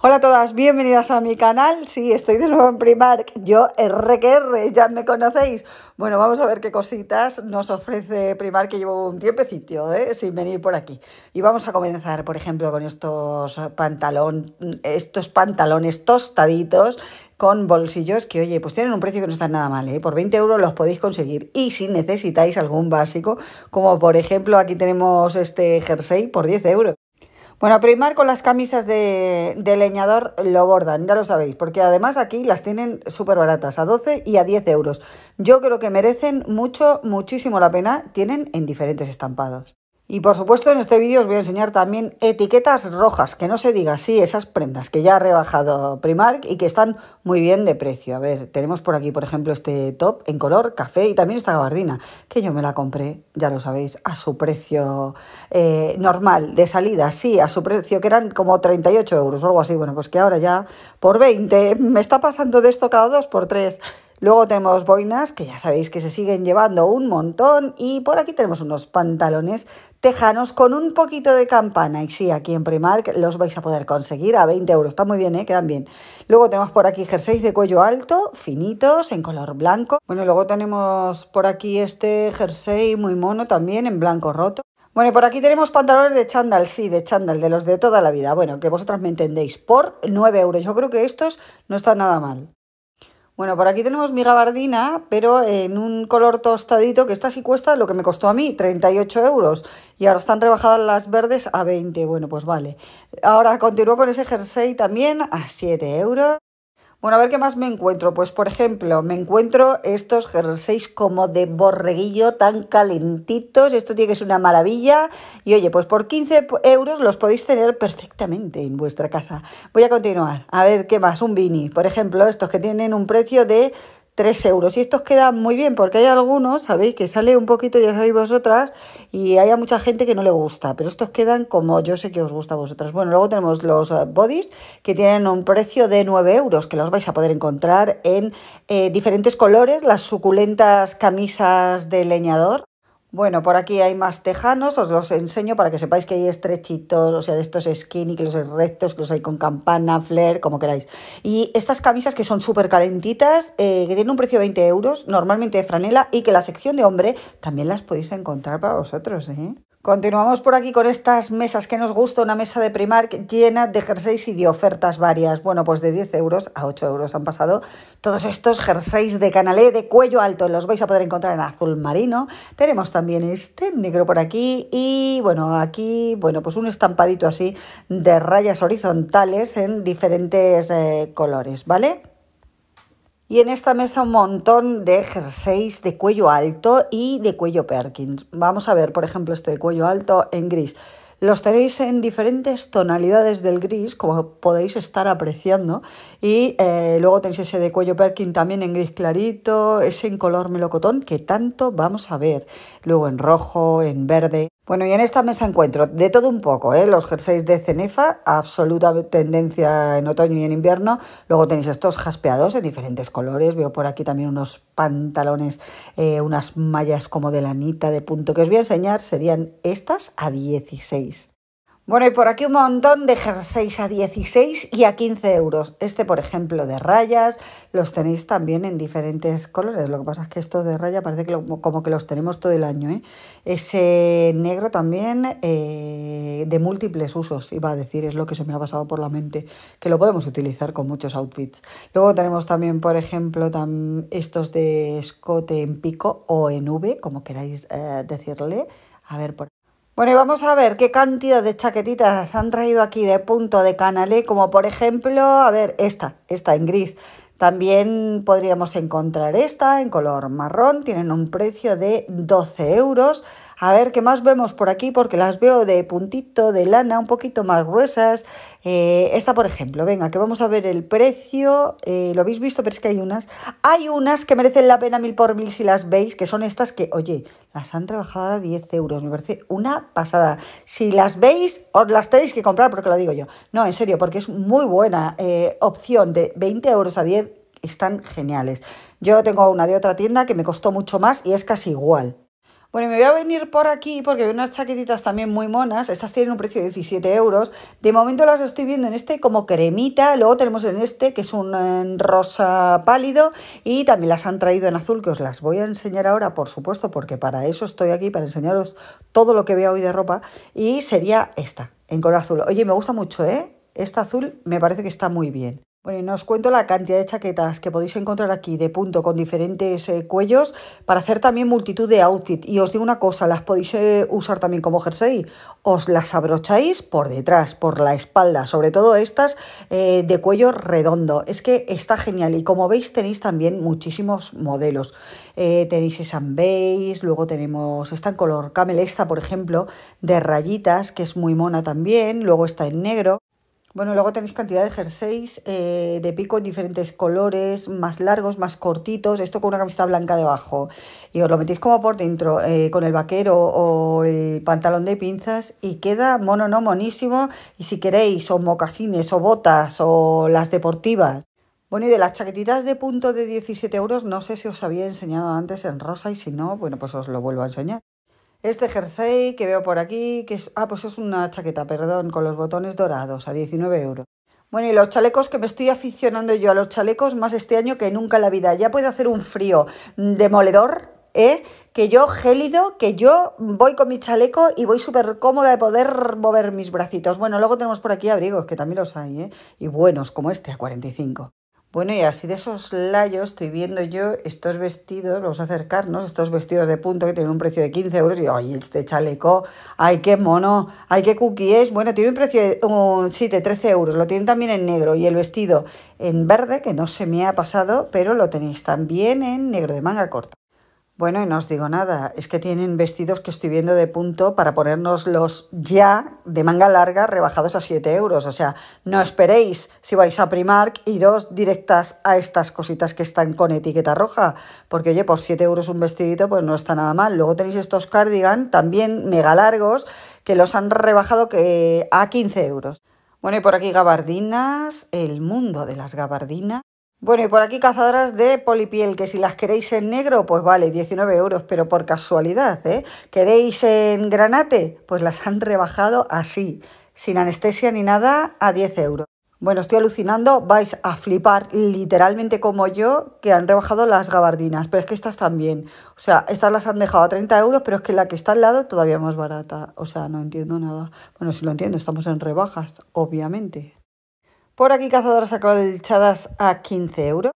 Hola a todas, bienvenidas a mi canal. Sí, estoy de nuevo en Primark, yo R, ya me conocéis. Bueno, vamos a ver qué cositas nos ofrece Primark, que llevo un tiempecito ¿eh? sin venir por aquí. Y vamos a comenzar, por ejemplo, con estos, pantalón, estos pantalones tostaditos con bolsillos que, oye, pues tienen un precio que no está nada mal, ¿eh? Por 20 euros los podéis conseguir. Y si necesitáis algún básico, como por ejemplo aquí tenemos este jersey por 10 euros. Bueno, primar con las camisas de, de, leñador lo bordan, ya lo sabéis, porque además aquí las tienen súper baratas, a 12 y a 10 euros. Yo creo que merecen mucho, muchísimo la pena, tienen en diferentes estampados. Y por supuesto en este vídeo os voy a enseñar también etiquetas rojas, que no se diga, así, esas prendas que ya ha rebajado Primark y que están muy bien de precio. A ver, tenemos por aquí por ejemplo este top en color café y también esta gabardina, que yo me la compré, ya lo sabéis, a su precio eh, normal de salida, sí, a su precio que eran como 38 euros o algo así. Bueno, pues que ahora ya por 20, me está pasando de esto cada dos por tres. Luego tenemos boinas, que ya sabéis que se siguen llevando un montón. Y por aquí tenemos unos pantalones tejanos con un poquito de campana. Y sí, aquí en Primark los vais a poder conseguir a 20 euros. Está muy bien, ¿eh? quedan bien. Luego tenemos por aquí jerseys de cuello alto, finitos, en color blanco. Bueno, luego tenemos por aquí este jersey muy mono también, en blanco roto. Bueno, y por aquí tenemos pantalones de chándal, sí, de chándal, de los de toda la vida. Bueno, que vosotras me entendéis, por 9 euros. Yo creo que estos no están nada mal. Bueno, por aquí tenemos mi gabardina, pero en un color tostadito, que esta sí cuesta lo que me costó a mí, 38 euros. Y ahora están rebajadas las verdes a 20. Bueno, pues vale. Ahora continúo con ese jersey también a 7 euros. Bueno, a ver qué más me encuentro. Pues, por ejemplo, me encuentro estos jerseys como de borreguillo tan calentitos. Esto tiene que ser una maravilla. Y oye, pues por 15 euros los podéis tener perfectamente en vuestra casa. Voy a continuar. A ver qué más. Un beanie, por ejemplo, estos que tienen un precio de 3 euros. Y estos quedan muy bien porque hay algunos, sabéis, que sale un poquito, ya sabéis vosotras, y hay a mucha gente que no le gusta, pero estos quedan como yo sé que os gusta a vosotras. Bueno, luego tenemos los eh, bodies que tienen un precio de 9 euros, que los vais a poder encontrar en eh, diferentes colores, las suculentas camisas de leñador bueno, por aquí hay más tejanos, os los enseño para que sepáis que hay estrechitos, o sea, de estos skinny, que los hay rectos, que los hay con campana, flare, como queráis. Y estas camisas que son súper calentitas, eh, que tienen un precio de 20 euros, normalmente de franela, y que la sección de hombre también las podéis encontrar para vosotros, ¿eh? Continuamos por aquí con estas mesas que nos gusta, una mesa de Primark llena de jerseys y de ofertas varias. Bueno, pues de 10 euros a 8 euros han pasado todos estos jerseys de canalé de cuello alto. Los vais a poder encontrar en azul marino. Tenemos también este negro por aquí y bueno, aquí, bueno, pues un estampadito así de rayas horizontales en diferentes eh, colores, ¿vale? Y en esta mesa un montón de jerseys de cuello alto y de cuello Perkins. Vamos a ver, por ejemplo, este de cuello alto en gris. Los tenéis en diferentes tonalidades del gris, como podéis estar apreciando. Y eh, luego tenéis ese de cuello Perkins también en gris clarito, ese en color melocotón que tanto vamos a ver. Luego en rojo, en verde. Bueno, y en esta mesa encuentro de todo un poco, ¿eh? los jerseys de cenefa, absoluta tendencia en otoño y en invierno. Luego tenéis estos jaspeados en diferentes colores. Veo por aquí también unos pantalones, eh, unas mallas como de lanita de punto que os voy a enseñar. Serían estas a 16. Bueno, y por aquí un montón de jerseys a 16 y a 15 euros. Este, por ejemplo, de rayas, los tenéis también en diferentes colores. Lo que pasa es que estos de raya parece que como que los tenemos todo el año. ¿eh? Ese negro también eh, de múltiples usos, iba a decir, es lo que se me ha pasado por la mente, que lo podemos utilizar con muchos outfits. Luego tenemos también, por ejemplo, estos de escote en pico o en V, como queráis eh, decirle. A ver, por bueno, y vamos a ver qué cantidad de chaquetitas han traído aquí de punto de canalé, como por ejemplo, a ver, esta, esta en gris. También podríamos encontrar esta en color marrón, tienen un precio de 12 euros. A ver qué más vemos por aquí, porque las veo de puntito, de lana, un poquito más gruesas. Eh, esta, por ejemplo, venga, que vamos a ver el precio. Eh, lo habéis visto, pero es que hay unas. Hay unas que merecen la pena mil por mil si las veis, que son estas que, oye, las han rebajado a 10 euros. Me parece una pasada. Si las veis, os las tenéis que comprar, porque lo digo yo. No, en serio, porque es muy buena eh, opción de 20 euros a 10 están geniales. Yo tengo una de otra tienda que me costó mucho más y es casi igual, bueno, me voy a venir por aquí porque veo unas chaquetitas también muy monas. Estas tienen un precio de 17 euros. De momento las estoy viendo en este como cremita. Luego tenemos en este que es un rosa pálido. Y también las han traído en azul que os las voy a enseñar ahora, por supuesto, porque para eso estoy aquí, para enseñaros todo lo que veo hoy de ropa. Y sería esta, en color azul. Oye, me gusta mucho, ¿eh? Esta azul me parece que está muy bien. Bueno, y os cuento la cantidad de chaquetas que podéis encontrar aquí de punto con diferentes eh, cuellos para hacer también multitud de outfits. Y os digo una cosa, las podéis eh, usar también como jersey. Os las abrocháis por detrás, por la espalda, sobre todo estas eh, de cuello redondo. Es que está genial y como veis tenéis también muchísimos modelos. tenéis esa beige, luego tenemos esta en color camel, esta por ejemplo, de rayitas, que es muy mona también, luego está en negro. Bueno, luego tenéis cantidad de jerseys eh, de pico en diferentes colores, más largos, más cortitos, esto con una camiseta blanca debajo. Y os lo metéis como por dentro, eh, con el vaquero o el pantalón de pinzas y queda mono, no monísimo. Y si queréis, o mocasines, o botas, o las deportivas. Bueno, y de las chaquetitas de punto de 17 euros, no sé si os había enseñado antes en rosa y si no, bueno, pues os lo vuelvo a enseñar. Este jersey que veo por aquí, que es, ah, pues es una chaqueta, perdón, con los botones dorados a 19 euros. Bueno, y los chalecos que me estoy aficionando yo a los chalecos más este año que nunca en la vida. Ya puede hacer un frío demoledor, ¿eh? Que yo gélido, que yo voy con mi chaleco y voy súper cómoda de poder mover mis bracitos. Bueno, luego tenemos por aquí abrigos, que también los hay, ¿eh? Y buenos, como este a 45. Bueno, y así de esos layos estoy viendo yo estos vestidos, vamos a acercarnos, estos vestidos de punto que tienen un precio de 15 euros. Y ay, este chaleco, ay, qué mono, ay, qué cookies Bueno, tiene un precio de, sí, de 13 euros, lo tienen también en negro. Y el vestido en verde, que no se me ha pasado, pero lo tenéis también en negro de manga corta. Bueno, y no os digo nada, es que tienen vestidos que estoy viendo de punto para ponernos los ya de manga larga rebajados a 7 euros. O sea, no esperéis si vais a Primark, iros directas a estas cositas que están con etiqueta roja. Porque oye, por 7 euros un vestidito, pues no está nada mal. Luego tenéis estos cardigan, también mega largos, que los han rebajado que a 15 euros. Bueno, y por aquí gabardinas, el mundo de las gabardinas. Bueno, y por aquí cazadoras de polipiel, que si las queréis en negro, pues vale, 19 euros, pero por casualidad, ¿eh? ¿Queréis en granate? Pues las han rebajado así, sin anestesia ni nada, a 10 euros. Bueno, estoy alucinando, vais a flipar literalmente como yo que han rebajado las gabardinas, pero es que estas también, o sea, estas las han dejado a 30 euros, pero es que la que está al lado todavía más barata, o sea, no entiendo nada. Bueno, si lo entiendo, estamos en rebajas, obviamente. Por aquí cazadoras acolchadas a 15 euros.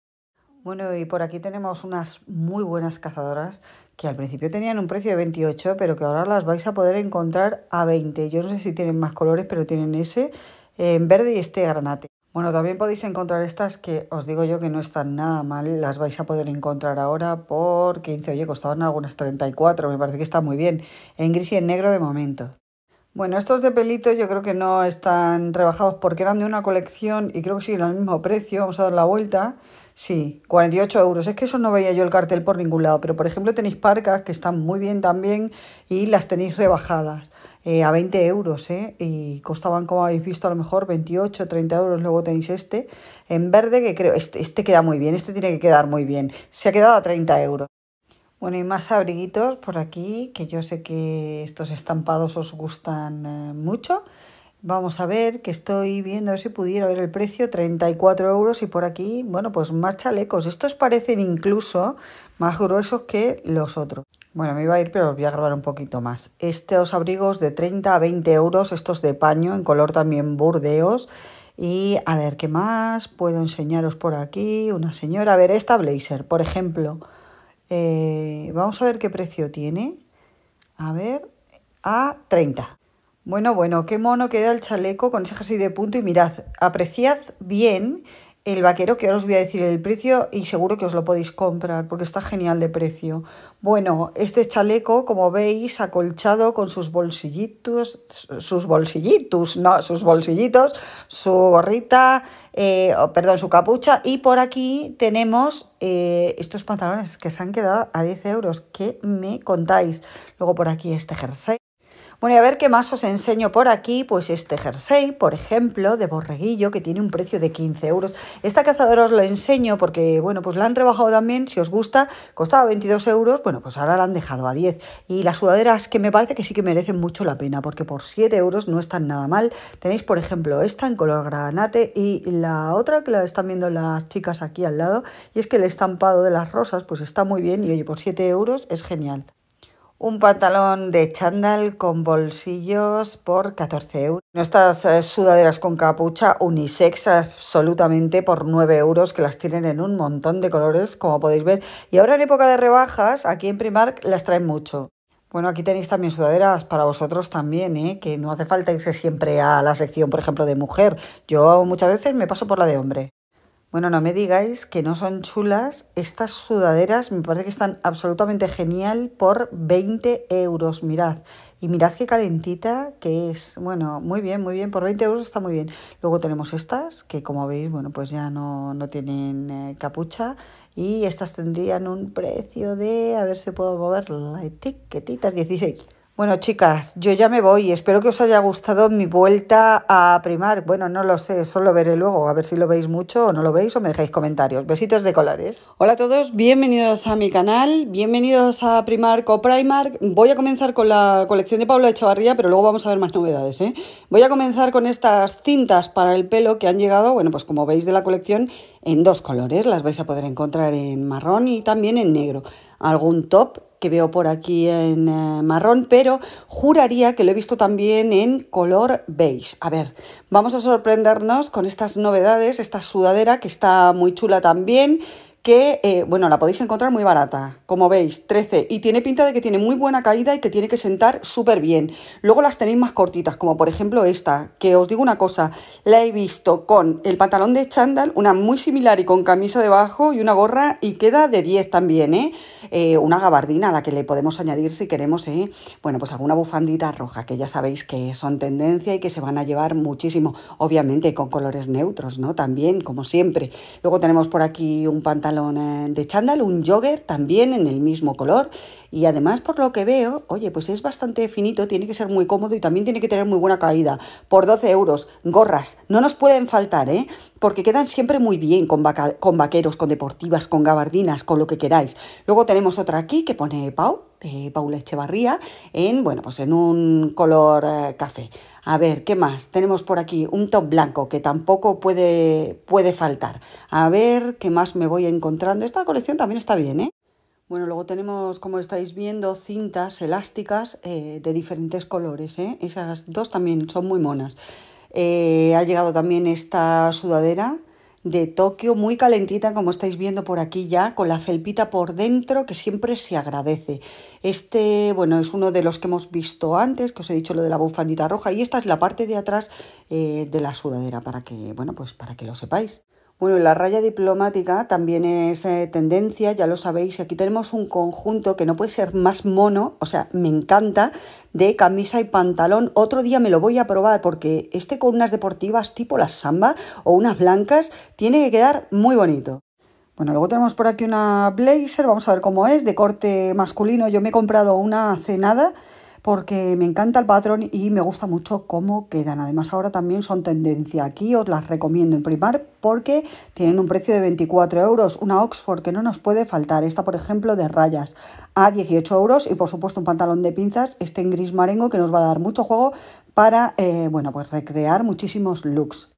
Bueno, y por aquí tenemos unas muy buenas cazadoras que al principio tenían un precio de 28, pero que ahora las vais a poder encontrar a 20. Yo no sé si tienen más colores, pero tienen ese en verde y este granate. Bueno, también podéis encontrar estas que os digo yo que no están nada mal, las vais a poder encontrar ahora por 15, oye, costaban algunas 34, me parece que está muy bien, en gris y en negro de momento. Bueno, estos de pelito yo creo que no están rebajados porque eran de una colección y creo que siguen al mismo precio. Vamos a dar la vuelta. Sí, 48 euros. Es que eso no veía yo el cartel por ningún lado. Pero, por ejemplo, tenéis parcas que están muy bien también y las tenéis rebajadas eh, a 20 euros. ¿eh? Y costaban, como habéis visto, a lo mejor 28, 30 euros. Luego tenéis este en verde que creo... Este, este queda muy bien, este tiene que quedar muy bien. Se ha quedado a 30 euros. Bueno, y más abriguitos por aquí, que yo sé que estos estampados os gustan eh, mucho. Vamos a ver, que estoy viendo a ver si pudiera ver el precio, 34 euros y por aquí, bueno, pues más chalecos. Estos parecen incluso más gruesos que los otros. Bueno, me iba a ir, pero os voy a grabar un poquito más. Estos abrigos de 30 a 20 euros, estos de paño, en color también burdeos. Y a ver, ¿qué más puedo enseñaros por aquí? Una señora, a ver, esta blazer, por ejemplo. Eh, vamos a ver qué precio tiene. A ver, a 30. Bueno, bueno, qué mono queda el chaleco con ese jersey de punto y mirad, apreciad bien el vaquero, que ahora os voy a decir el precio y seguro que os lo podéis comprar porque está genial de precio. Bueno, este chaleco, como veis, acolchado con sus bolsillitos, sus bolsillitos, no, sus bolsillitos, su gorrita, eh, oh, perdón, su capucha. Y por aquí tenemos eh, estos pantalones que se han quedado a 10 euros. ¿Qué me contáis? Luego por aquí este jersey. Bueno, y a ver qué más os enseño por aquí. Pues este jersey, por ejemplo, de borreguillo, que tiene un precio de 15 euros. Esta cazadora os la enseño porque, bueno, pues la han rebajado también. Si os gusta, costaba 22 euros. Bueno, pues ahora la han dejado a 10. Y las sudaderas que me parece que sí que merecen mucho la pena, porque por 7 euros no están nada mal. Tenéis, por ejemplo, esta en color granate y la otra que la están viendo las chicas aquí al lado. Y es que el estampado de las rosas, pues está muy bien. Y oye, por 7 euros es genial un pantalón de chándal con bolsillos por 14 euros. Nuestras eh, sudaderas con capucha unisex absolutamente por 9 euros que las tienen en un montón de colores como podéis ver. Y ahora en época de rebajas aquí en Primark las traen mucho. Bueno, aquí tenéis también sudaderas para vosotros también, ¿eh? que no hace falta irse siempre a la sección, por ejemplo, de mujer. Yo muchas veces me paso por la de hombre. Bueno, no me digáis que no son chulas. Estas sudaderas me parece que están absolutamente genial por 20 euros, mirad. Y mirad qué calentita que es. Bueno, muy bien, muy bien. Por 20 euros está muy bien. Luego tenemos estas, que como veis, bueno, pues ya no, tienen eh, capucha. Y estas tendrían un precio de, a ver si puedo mover la etiquetita, 16. Bueno, chicas, yo ya me voy. Espero que os haya gustado mi vuelta a primar. Bueno, no lo sé, solo veré luego. A ver si lo veis mucho o no lo veis o me dejáis comentarios. Besitos de colores. Hola a todos, bienvenidos a mi canal. Bienvenidos a Primark o Primark. Voy a comenzar con la colección de Pablo Echavarría, pero luego vamos a ver más novedades. ¿eh? Voy a comenzar con estas cintas para el pelo que han llegado, bueno, pues como veis de la colección, en dos colores. Las vais a poder encontrar en marrón y también en negro. Algún top veo por aquí en eh, marrón, pero juraría que lo he visto también en color beige. A ver, vamos a sorprendernos con estas novedades, esta sudadera que está muy chula también, que, eh, bueno, la podéis encontrar muy barata, como veis, 13, y tiene pinta de que tiene muy buena caída y que tiene que sentar súper bien. Luego las tenéis más cortitas, como por ejemplo esta, que os digo una cosa, la he visto con el pantalón de chándal, una muy similar y con camisa debajo y una gorra, y queda de 10 también, ¿eh? eh una gabardina a la que le podemos añadir si queremos, ¿eh? Bueno, pues alguna bufandita roja, que ya sabéis que son tendencia y que se van a llevar muchísimo, obviamente con colores neutros, ¿no? También, como siempre. Luego tenemos por aquí un pantalón eh, de chándal, un jogger también en el mismo color y además por lo que veo, oye, pues es bastante finito, tiene que ser muy cómodo y también tiene que tener muy buena caída. Por 12 euros, gorras, no nos pueden faltar, ¿eh? Porque quedan siempre muy bien con, con vaqueros, con deportivas, con gabardinas, con lo que queráis. Luego tenemos otra aquí que pone Pau, de eh, Paula Echevarría, en, bueno, pues en un color eh, café. A ver, ¿qué más? Tenemos por aquí un top blanco que tampoco puede, puede faltar. A ver, ¿qué más me voy encontrando? Esta colección también está bien, ¿eh? Bueno, luego tenemos, como estáis viendo, cintas elásticas eh, de diferentes colores. ¿eh? Esas dos también son muy monas. Eh, ha llegado también esta sudadera de Tokio, muy calentita como estáis viendo por aquí ya, con la felpita por dentro que siempre se agradece. Este, bueno, es uno de los que hemos visto antes, que os he dicho lo de la bufandita roja y esta es la parte de atrás eh, de la sudadera para que, bueno, pues para que lo sepáis. Bueno, la raya diplomática también es eh, tendencia, ya lo sabéis, y aquí tenemos un conjunto que no puede ser más mono, o sea, me encanta, de camisa y pantalón. Otro día me lo voy a probar porque este con unas deportivas tipo las samba o unas blancas tiene que quedar muy bonito. Bueno, luego tenemos por aquí una blazer, vamos a ver cómo es, de corte masculino. Yo me he comprado una cenada porque me encanta el patrón y me gusta mucho cómo quedan. Además ahora también son tendencia. Aquí os las recomiendo en primar porque tienen un precio de 24 euros. Una Oxford que no nos puede faltar. Esta, por ejemplo, de rayas a 18 euros y por supuesto un pantalón de pinzas, este en gris marengo que nos va a dar mucho juego para eh, bueno, pues recrear muchísimos looks.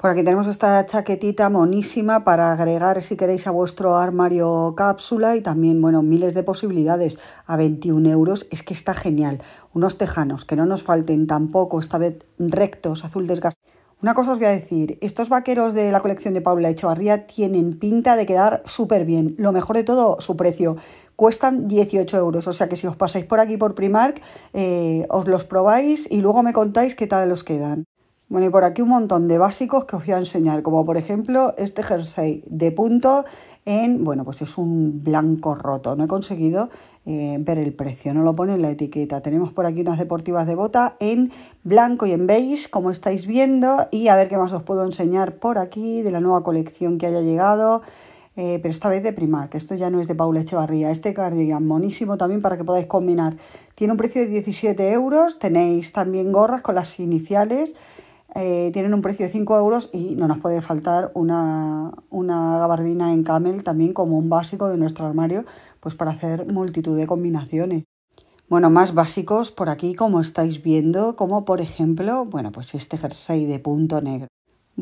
Por aquí tenemos esta chaquetita monísima para agregar si queréis a vuestro armario cápsula y también, bueno, miles de posibilidades a 21 euros. Es que está genial. Unos tejanos que no nos falten tampoco, esta vez rectos, azul desgastado. Una cosa os voy a decir, estos vaqueros de la colección de Paula Echevarría tienen pinta de quedar súper bien. Lo mejor de todo, su precio. Cuestan 18 euros, o sea que si os pasáis por aquí por Primark, eh, os los probáis y luego me contáis qué tal os quedan. Bueno, y por aquí un montón de básicos que os voy a enseñar, como por ejemplo este jersey de punto en, bueno, pues es un blanco roto. No he conseguido eh, ver el precio, no lo pone en la etiqueta. Tenemos por aquí unas deportivas de bota en blanco y en beige, como estáis viendo. Y a ver qué más os puedo enseñar por aquí de la nueva colección que haya llegado. Eh, pero esta vez de Primark, esto ya no es de Paula Echevarría, este cardigan monísimo también para que podáis combinar. Tiene un precio de 17 euros, tenéis también gorras con las iniciales eh, tienen un precio de 5 euros y no nos puede faltar una, una gabardina en camel también como un básico de nuestro armario, pues para hacer multitud de combinaciones. Bueno, más básicos por aquí, como estáis viendo, como por ejemplo, bueno, pues este jersey de punto negro.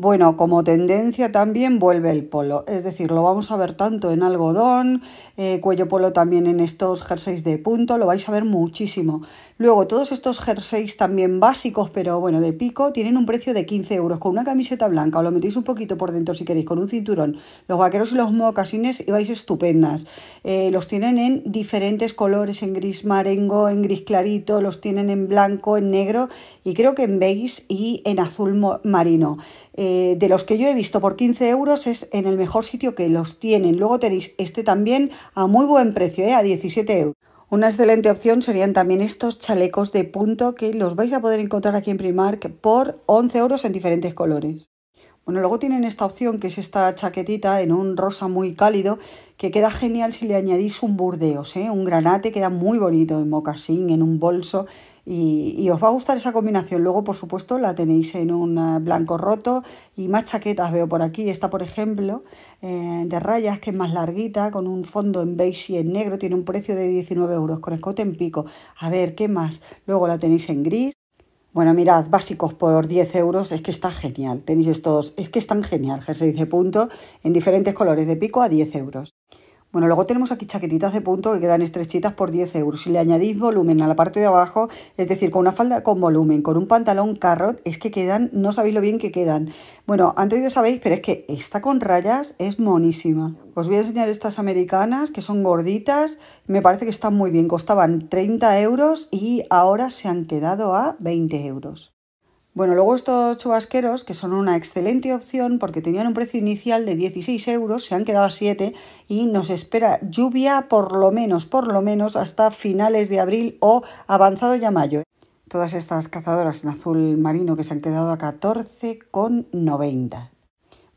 Bueno, como tendencia también vuelve el polo, es decir, lo vamos a ver tanto en algodón, eh, cuello polo también en estos jerseys de punto, lo vais a ver muchísimo. Luego, todos estos jerseys también básicos, pero bueno, de pico, tienen un precio de 15 euros con una camiseta blanca, o lo metéis un poquito por dentro si queréis, con un cinturón, los vaqueros y los mocasines y vais estupendas. Eh, los tienen en diferentes colores, en gris marengo, en gris clarito, los tienen en blanco, en negro y creo que en beige y en azul marino. Eh, de los que yo he visto por 15 euros es en el mejor sitio que los tienen. Luego tenéis este también a muy buen precio, eh, a 17 euros. Una excelente opción serían también estos chalecos de punto que los vais a poder encontrar aquí en Primark por 11 euros en diferentes colores. Bueno, luego tienen esta opción que es esta chaquetita en un rosa muy cálido que queda genial si le añadís un burdeos, ¿eh? un granate, queda muy bonito en mocasín, en un bolso, y, os va a gustar esa combinación. Luego, por supuesto, la tenéis en un eh, blanco roto y más chaquetas veo por aquí. Esta, por ejemplo, eh, de rayas, que es más larguita, con un fondo en beige y en negro, tiene un precio de 19 euros, con escote en pico. A ver, ¿qué más? Luego la tenéis en gris. Bueno, mirad, básicos por 10 euros, es que está genial. Tenéis estos, es que están genial, jersey de punto, en diferentes colores de pico a 10 euros. Bueno, luego tenemos aquí chaquetitas de punto que quedan estrechitas por 10 euros. Si le añadís volumen a la parte de abajo, es decir, con una falda con volumen, con un pantalón carrot, es que quedan, no sabéis lo bien que quedan. Bueno, antes ya sabéis, pero es que esta con rayas es monísima. Os voy a enseñar estas americanas que son gorditas, me parece que están muy bien. Costaban 30 euros y ahora se han quedado a 20 euros. Bueno, luego estos chubasqueros, que son una excelente opción porque tenían un precio inicial de 16 euros, se han quedado a 7 y nos espera lluvia por lo menos, por lo menos hasta finales de abril o avanzado ya mayo. Todas estas cazadoras en azul marino que se han quedado a 14,90.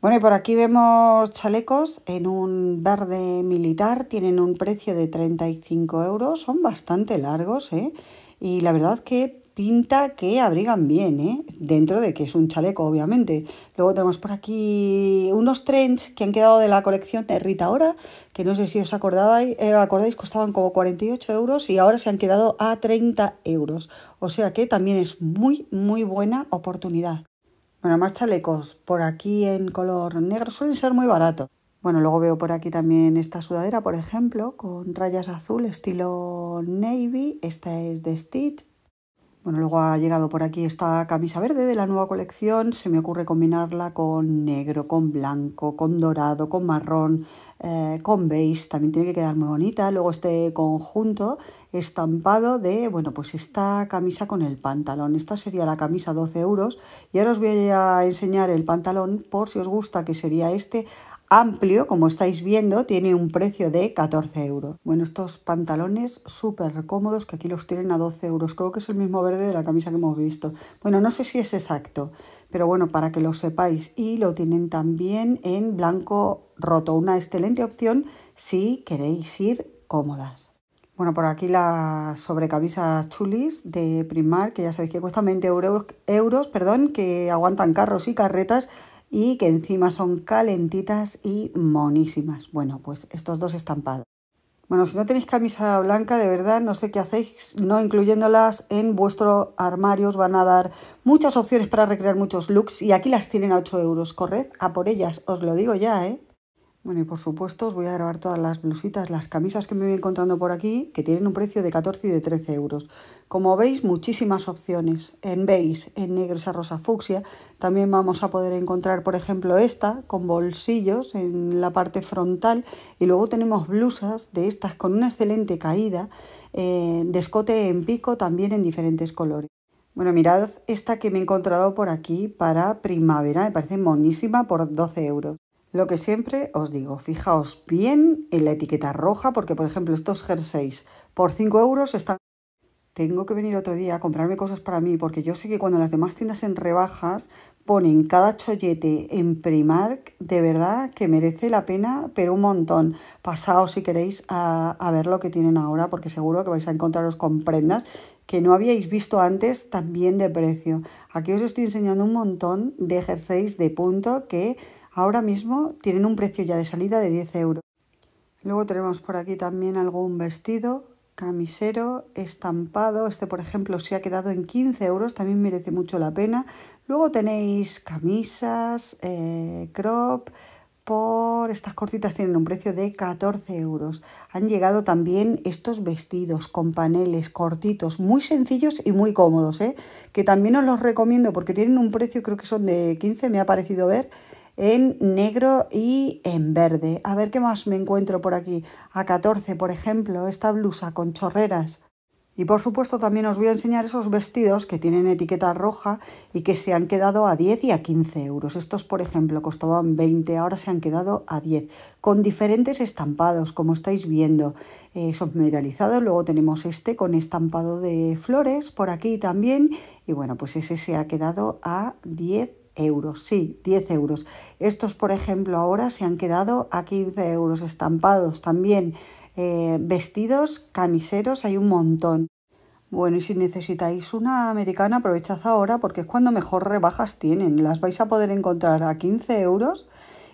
Bueno, y por aquí vemos chalecos en un verde militar, tienen un precio de 35 euros, son bastante largos, ¿eh? Y la verdad que pinta que abrigan bien, ¿eh? dentro de que es un chaleco, obviamente. Luego tenemos por aquí unos trench que han quedado de la colección de Rita Ora, que no sé si os eh, acordáis, costaban como 48 euros y ahora se han quedado a 30 euros. O sea que también es muy, muy buena oportunidad. Bueno, más chalecos por aquí en color negro suelen ser muy baratos. Bueno, luego veo por aquí también esta sudadera, por ejemplo, con rayas azul estilo navy. Esta es de Stitch bueno, luego ha llegado por aquí esta camisa verde de la nueva colección. Se me ocurre combinarla con negro, con blanco, con dorado, con marrón, eh, con beige. También tiene que quedar muy bonita. Luego este conjunto estampado de, bueno, pues esta camisa con el pantalón. Esta sería la camisa 12 euros. Y ahora os voy a enseñar el pantalón por si os gusta, que sería este amplio, como estáis viendo, tiene un precio de 14 euros. Bueno, estos pantalones súper cómodos que aquí los tienen a 12 euros. Creo que es el mismo verde de la camisa que hemos visto. Bueno, no sé si es exacto, pero bueno, para que lo sepáis. Y lo tienen también en blanco roto. Una excelente opción si queréis ir cómodas. Bueno, por aquí las sobrecamisas chulis de Primark, que ya sabéis que cuestan 20 euros, euros perdón, que aguantan carros y carretas y que encima son calentitas y monísimas. Bueno, pues estos dos estampados. Bueno, si no tenéis camisa blanca, de verdad, no sé qué hacéis, no incluyéndolas en vuestro armario, os van a dar muchas opciones para recrear muchos looks y aquí las tienen a 8 euros, corred a por ellas, os lo digo ya, ¿eh? Bueno, y por supuesto os voy a grabar todas las blusitas, las camisas que me voy encontrando por aquí, que tienen un precio de 14 y de 13 euros. Como veis, muchísimas opciones. En beige, en negro esa rosa fucsia. También vamos a poder encontrar, por ejemplo, esta con bolsillos en la parte frontal. Y luego tenemos blusas de estas con una excelente caída, eh, de escote en pico, también en diferentes colores. Bueno, mirad esta que me he encontrado por aquí para primavera, me parece monísima, por 12 euros. Lo que siempre os digo, fijaos bien en la etiqueta roja, porque por ejemplo estos jerseys por 5 euros están... Tengo que venir otro día a comprarme cosas para mí, porque yo sé que cuando las demás tiendas en rebajas ponen cada chollete en Primark, de verdad que merece la pena, pero un montón. Pasaos si queréis a, ver lo que tienen ahora, porque seguro que vais a encontraros con prendas que no habíais visto antes también de precio. Aquí os estoy enseñando un montón de jerseys de punto que Ahora mismo tienen un precio ya de salida de 10 euros. Luego tenemos por aquí también algún vestido, camisero, estampado. Este, por ejemplo, se ha quedado en 15 euros, también merece mucho la pena. Luego tenéis camisas, eh, crop, por estas cortitas tienen un precio de 14 euros. Han llegado también estos vestidos con paneles cortitos, muy sencillos y muy cómodos, ¿eh? que también os los recomiendo porque tienen un precio, creo que son de 15, me ha parecido ver en negro y en verde. A ver qué más me encuentro por aquí. A 14, por ejemplo, esta blusa con chorreras. Y por supuesto también os voy a enseñar esos vestidos que tienen etiqueta roja y que se han quedado a 10 y a 15 euros. Estos, por ejemplo, costaban 20, ahora se han quedado a 10, con diferentes estampados, como estáis viendo. Eh, son metalizados, luego tenemos este con estampado de flores por aquí también. Y bueno, pues ese se ha quedado a 10 euros, sí, 10 euros. Estos, por ejemplo, ahora se han quedado a 15 euros estampados también. Eh, vestidos, camiseros, hay un montón. Bueno, y si necesitáis una americana, aprovechad ahora porque es cuando mejor rebajas tienen. Las vais a poder encontrar a 15 euros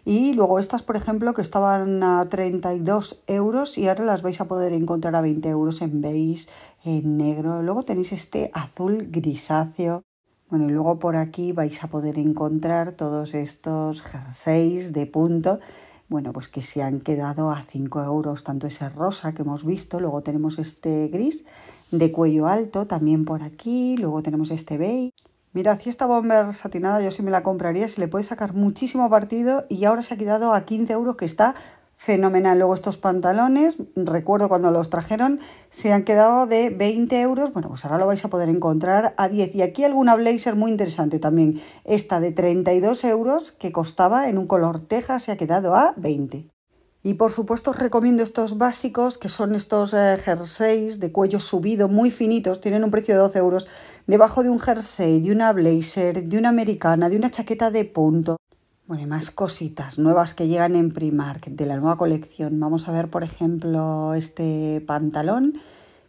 y luego estas, por ejemplo, que estaban a 32 euros y ahora las vais a poder encontrar a 20 euros en beige, en negro. Luego tenéis este azul grisáceo. Bueno, y luego por aquí vais a poder encontrar todos estos jerseys de punto, bueno, pues que se han quedado a 5 euros, tanto ese rosa que hemos visto, luego tenemos este gris de cuello alto también por aquí, luego tenemos este beige. Mira, si esta bomber satinada yo sí me la compraría, se le puede sacar muchísimo partido y ahora se ha quedado a 15 euros que está fenomenal. Luego estos pantalones, recuerdo cuando los trajeron, se han quedado de 20 euros. Bueno, pues ahora lo vais a poder encontrar a 10. Y aquí alguna blazer muy interesante también. Esta de 32 euros que costaba en un color teja se ha quedado a 20. Y por supuesto os recomiendo estos básicos, que son estos eh, jerseys de cuello subido, muy finitos, tienen un precio de 12 euros, debajo de un jersey, de una blazer, de una americana, de una chaqueta de punto, bueno, y más cositas nuevas que llegan en Primark de la nueva colección. Vamos a ver, por ejemplo, este pantalón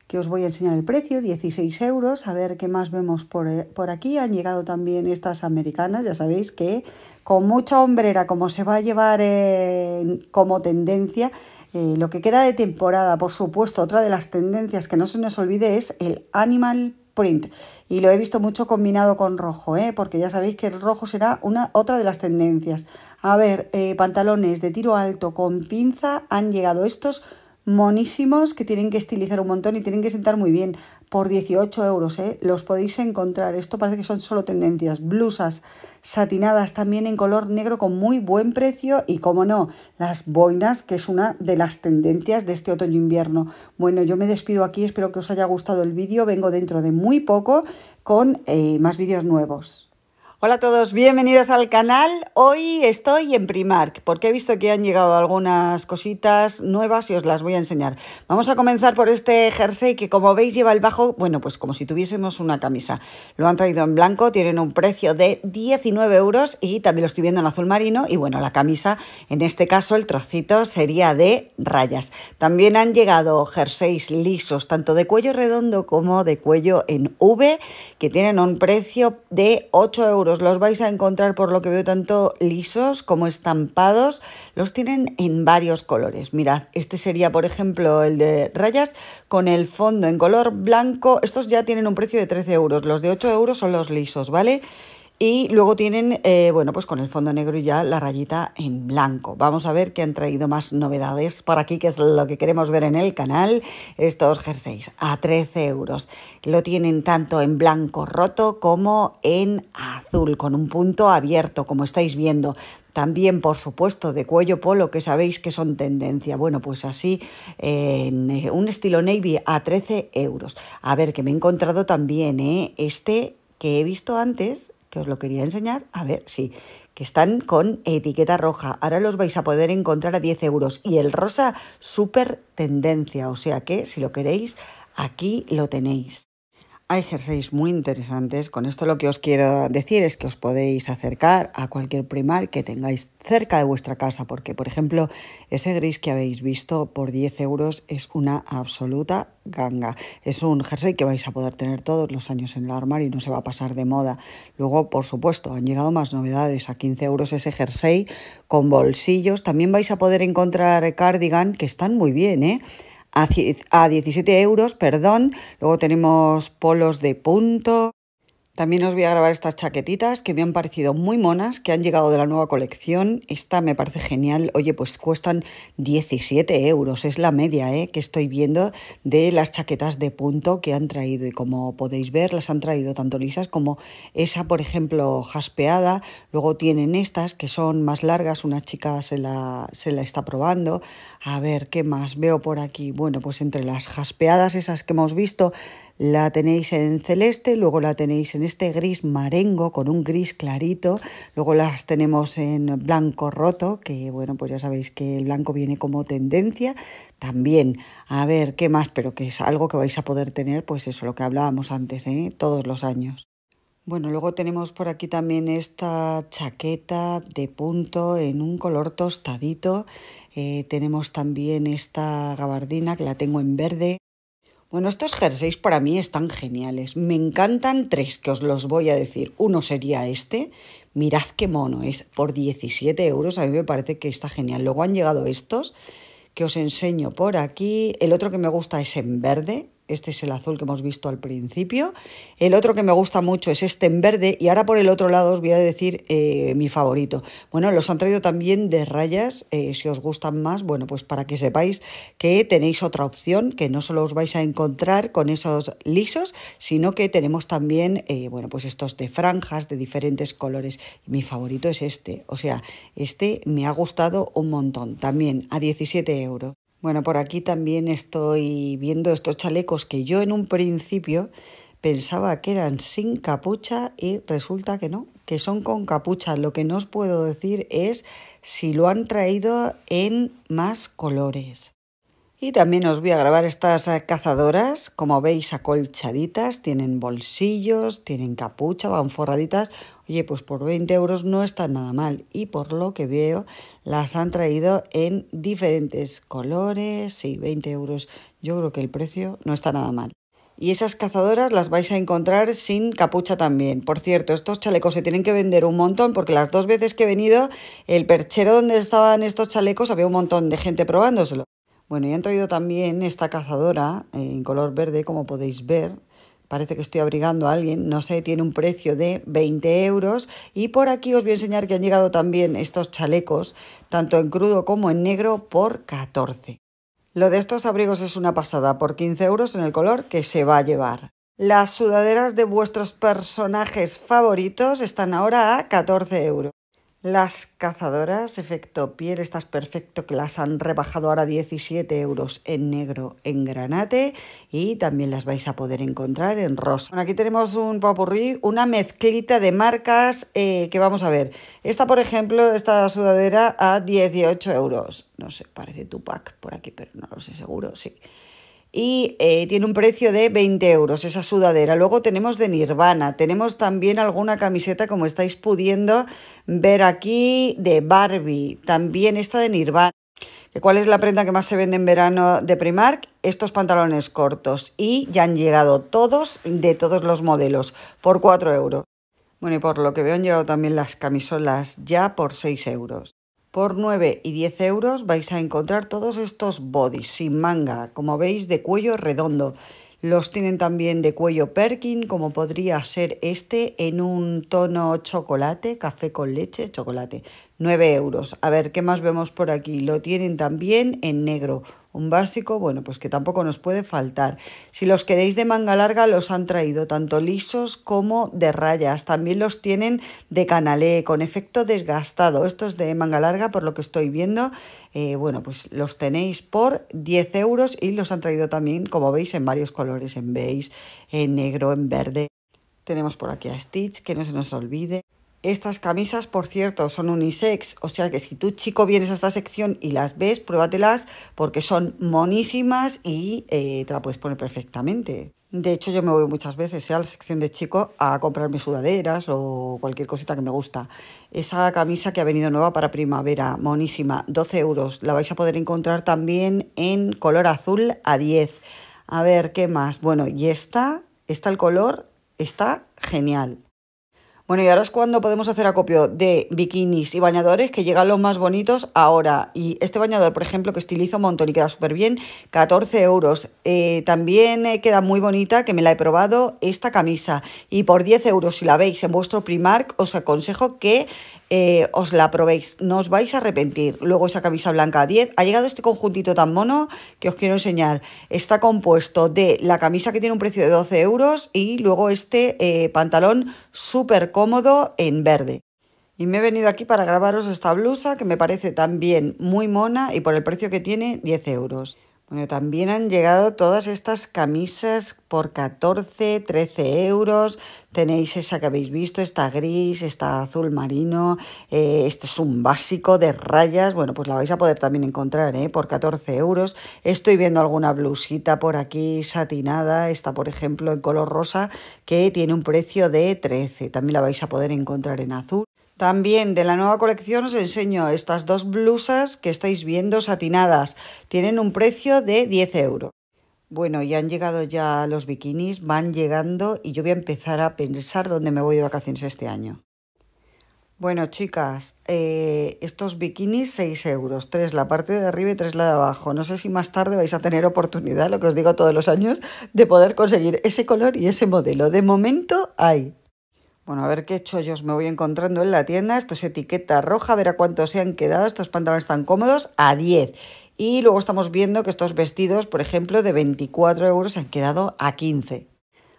que os voy a enseñar el precio, 16 euros. A ver qué más vemos eh, por, aquí. Han llegado también estas americanas, ya sabéis que con mucha hombrera, como se va a llevar eh, como tendencia, eh, lo que queda de temporada, por supuesto, otra de las tendencias que no se nos olvide es el animal print. Y lo he visto mucho combinado con rojo, ¿eh? porque ya sabéis que el rojo será una, otra de las tendencias. A ver, eh, pantalones de tiro alto con pinza han llegado estos monísimos que tienen que estilizar un montón y tienen que sentar muy bien por 18 euros, ¿eh? los podéis encontrar. Esto parece que son solo tendencias. Blusas satinadas también en color negro con muy buen precio y, como no, las boinas, que es una de las tendencias de este otoño-invierno. Bueno, yo me despido aquí, espero que os haya gustado el vídeo. Vengo dentro de muy poco con eh, más vídeos nuevos. Hola a todos, bienvenidos al canal. Hoy estoy en Primark porque he visto que han llegado algunas cositas nuevas y os las voy a enseñar. Vamos a comenzar por este jersey que como veis lleva el bajo, bueno, pues como si tuviésemos una camisa. Lo han traído en blanco, tienen un precio de 19 euros y también lo estoy viendo en azul marino y bueno, la camisa, en este caso el trocito sería de rayas. También han llegado jerseys lisos, tanto de cuello redondo como de cuello en V, que tienen un precio de 8 euros los vais a encontrar, por lo que veo, tanto lisos como estampados. Los tienen en varios colores. Mirad, este sería, por ejemplo, el de rayas con el fondo en color blanco. Estos ya tienen un precio de 13 euros. Los de 8 euros son los lisos, ¿vale? Y luego tienen, eh, bueno, pues con el fondo negro y ya la rayita en blanco. Vamos a ver qué han traído más novedades por aquí, que es lo que queremos ver en el canal. Estos jerseys a 13 euros. Lo tienen tanto en blanco roto como en azul, con un punto abierto, como estáis viendo. También, por supuesto, de cuello polo, que sabéis que son tendencia. Bueno, pues así, en eh, un estilo navy a 13 euros. A ver, que me he encontrado también, eh, Este que he visto antes que os lo quería enseñar, a ver, sí, que están con etiqueta roja. Ahora los vais a poder encontrar a 10 euros. Y el rosa, súper tendencia, o sea que si lo queréis, aquí lo tenéis. Hay jerseys muy interesantes. Con esto lo que os quiero decir es que os podéis acercar a cualquier primar que tengáis cerca de vuestra casa, porque por ejemplo ese gris que habéis visto por 10 euros es una absoluta ganga. Es un jersey que vais a poder tener todos los años en el armario y no se va a pasar de moda. Luego, por supuesto, han llegado más novedades. A 15 euros ese jersey con bolsillos. También vais a poder encontrar cardigan que están muy bien, ¿eh? a 17 euros, perdón. Luego tenemos polos de punto, también os voy a grabar estas chaquetitas que me han parecido muy monas, que han llegado de la nueva colección. Esta me parece genial. Oye, pues cuestan 17 euros, es la media ¿eh? que estoy viendo de las chaquetas de punto que han traído. Y como podéis ver, las han traído tanto lisas como esa, por ejemplo, jaspeada. Luego tienen estas que son más largas, una chica se la, se la está probando. A ver, ¿qué más veo por aquí? Bueno, pues entre las jaspeadas esas que hemos visto, la tenéis en celeste, luego la tenéis en este gris marengo con un gris clarito, luego las tenemos en blanco roto, que bueno, pues ya sabéis que el blanco viene como tendencia también. A ver, ¿qué más? Pero que es algo que vais a poder tener, pues eso, lo que hablábamos antes, ¿eh? todos los años. Bueno, luego tenemos por aquí también esta chaqueta de punto en un color tostadito. Eh, tenemos también esta gabardina que la tengo en verde. Bueno, estos jerseys para mí están geniales. Me encantan tres que os los voy a decir. Uno sería este. Mirad qué mono es. Por 17 euros a mí me parece que está genial. Luego han llegado estos que os enseño por aquí. El otro que me gusta es en verde. Este es el azul que hemos visto al principio. El otro que me gusta mucho es este en verde. Y ahora por el otro lado os voy a decir eh, mi favorito. Bueno, los han traído también de rayas. Eh, si os gustan más, bueno, pues para que sepáis que tenéis otra opción, que no solo os vais a encontrar con esos lisos, sino que tenemos también, eh, bueno, pues estos de franjas de diferentes colores. Mi favorito es este. O sea, este me ha gustado un montón. También a 17 euros. Bueno, por aquí también estoy viendo estos chalecos que yo en un principio pensaba que eran sin capucha y resulta que no, que son con capucha. Lo que no os puedo decir es si lo han traído en más colores. Y también os voy a grabar estas eh, cazadoras, como veis acolchaditas, tienen bolsillos, tienen capucha, van forraditas, Oye, pues por 20 euros no está nada mal y por lo que veo las han traído en diferentes colores. Sí, 20 euros. Yo creo que el precio no está nada mal. Y esas cazadoras las vais a encontrar sin capucha también. Por cierto, estos chalecos se tienen que vender un montón porque las dos veces que he venido, el perchero donde estaban estos chalecos había un montón de gente probándoselo. Bueno, y han traído también esta cazadora eh, en color verde, como podéis ver, parece que estoy abrigando a alguien, no sé, tiene un precio de 20 euros. Y por aquí os voy a enseñar que han llegado también estos chalecos, tanto en crudo como en negro, por 14. Lo de estos abrigos es una pasada, por 15 euros en el color que se va a llevar. Las sudaderas de vuestros personajes favoritos están ahora a 14 euros. Las cazadoras, efecto piel, estas perfecto que las han rebajado ahora 17 euros en negro en granate y también las vais a poder encontrar en rosa. Bueno, aquí tenemos un papurri una mezclita de marcas eh, que vamos a ver. Esta, por ejemplo, esta sudadera a 18 euros. No sé, parece Tupac por aquí, pero no lo sé seguro, sí y eh, tiene un precio de 20 euros esa sudadera. Luego tenemos de Nirvana, tenemos también alguna camiseta como estáis pudiendo ver aquí de Barbie, también esta de Nirvana. ¿Cuál es la prenda que más se vende en verano de Primark? Estos pantalones cortos y ya han llegado todos de todos los modelos por 4 euros. Bueno, y por lo que veo han llegado también las camisolas ya por 6 euros. Por 9 y 10 euros vais a encontrar todos estos bodys sin manga, como veis de cuello redondo. Los tienen también de cuello Perkin, como podría ser este, en un tono chocolate, café con leche, chocolate. 9 euros. A ver, ¿qué más vemos por aquí? Lo tienen también en negro un básico, bueno, pues que tampoco nos puede faltar. Si los queréis de manga larga, los han traído tanto lisos como de rayas. También los tienen de canalé, con efecto desgastado. Estos de manga larga, por lo que estoy viendo, eh, bueno, pues los tenéis por 10 euros y los han traído también, como veis, en varios colores, en beige, en negro, en verde. Tenemos por aquí a Stitch, que no se nos olvide. Estas camisas, por cierto, son unisex, o sea que si tú chico vienes a esta sección y las ves, pruébatelas porque son monísimas y eh, te la puedes poner perfectamente. De hecho, yo me voy muchas veces sea eh, a la sección de chico a comprarme sudaderas o cualquier cosita que me gusta. Esa camisa que ha venido nueva para primavera, monísima, 12 euros. La vais a poder encontrar también en color azul a 10. A ver, ¿qué más? Bueno, y esta, está el color, está genial. Bueno, y ahora es cuando podemos hacer acopio de bikinis y bañadores que llegan los más bonitos ahora. Y este bañador, por ejemplo, que estiliza un montón y queda súper bien, 14 euros. Eh, también eh, queda muy bonita, que me la he probado, esta camisa. Y por 10 euros, si la veis en vuestro Primark, os aconsejo que eh, os la probéis, no os vais a arrepentir. Luego esa camisa blanca 10. Ha llegado este conjuntito tan mono que os quiero enseñar. Está compuesto de la camisa que tiene un precio de 12 euros y luego este eh, pantalón súper cómodo en verde. Y me he venido aquí para grabaros esta blusa que me parece también muy mona y por el precio que tiene 10 euros. Bueno, también han llegado todas estas camisas por 14, 13 euros. Tenéis esa que habéis visto, esta gris, esta azul marino. este es un básico de rayas. Bueno, pues la vais a poder también encontrar eh, por 14 euros. Estoy viendo alguna blusita por aquí satinada. Esta, por ejemplo, en color rosa, que tiene un precio de 13. También la vais a poder encontrar en azul. También de la nueva colección os enseño estas dos blusas que estáis viendo satinadas. Tienen un precio de 10 euros. Bueno, ya han llegado ya los bikinis, van llegando y yo voy a empezar a pensar dónde me voy de vacaciones este año. Bueno, chicas, eh, estos bikinis 6 euros, 3 la parte de arriba y 3 la de abajo. No sé si más tarde vais a tener oportunidad, lo que os digo todos los años, de poder conseguir ese color y ese modelo. De momento hay bueno, a ver qué chollos me voy encontrando en la tienda. Esto es etiqueta roja, a ver a cuánto se han quedado. Estos pantalones tan cómodos, a 10. Y luego estamos viendo que estos vestidos, por ejemplo, de 24 euros se han quedado a 15.